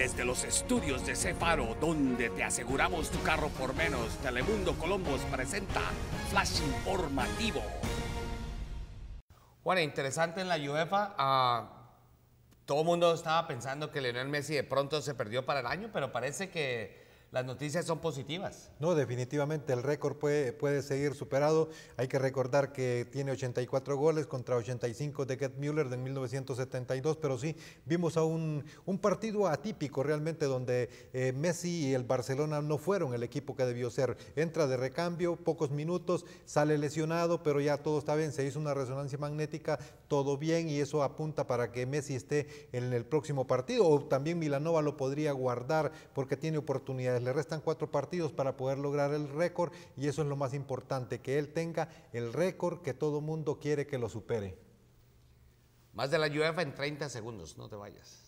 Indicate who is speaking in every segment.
Speaker 1: Desde los estudios de Cefaro, donde te aseguramos tu carro por menos, Telemundo Colombo presenta Flash Informativo. Bueno, interesante en la UEFA. Ah, todo el mundo estaba pensando que Lionel Messi de pronto se perdió para el año, pero parece que las noticias son positivas.
Speaker 2: No, definitivamente el récord puede, puede seguir superado. Hay que recordar que tiene 84 goles contra 85 de Gerd Müller de 1972, pero sí, vimos a un, un partido atípico realmente donde eh, Messi y el Barcelona no fueron el equipo que debió ser. Entra de recambio, pocos minutos, sale lesionado, pero ya todo está bien, se hizo una resonancia magnética, todo bien y eso apunta para que Messi esté en el próximo partido o también Milanova lo podría guardar porque tiene oportunidades le restan cuatro partidos para poder lograr el récord y eso es lo más importante, que él tenga el récord que todo mundo quiere que lo
Speaker 1: supere. Más de la UEFA en 30 segundos, no te vayas.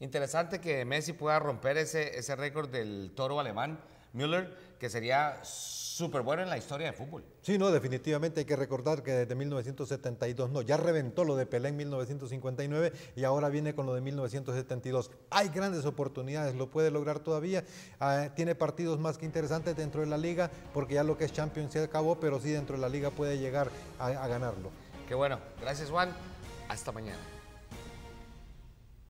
Speaker 1: Interesante que Messi pueda romper ese, ese récord del toro alemán Müller, que sería súper bueno en la historia del fútbol.
Speaker 2: Sí, no, definitivamente hay que recordar que desde 1972, no, ya reventó lo de Pelé en 1959 y ahora viene con lo de 1972. Hay grandes oportunidades, lo puede lograr todavía. Ah, tiene partidos más que interesantes dentro de la liga, porque ya lo que es Champions se acabó, pero sí dentro de la liga puede llegar a ganarlo.
Speaker 1: Qué bueno, gracias Juan, hasta mañana.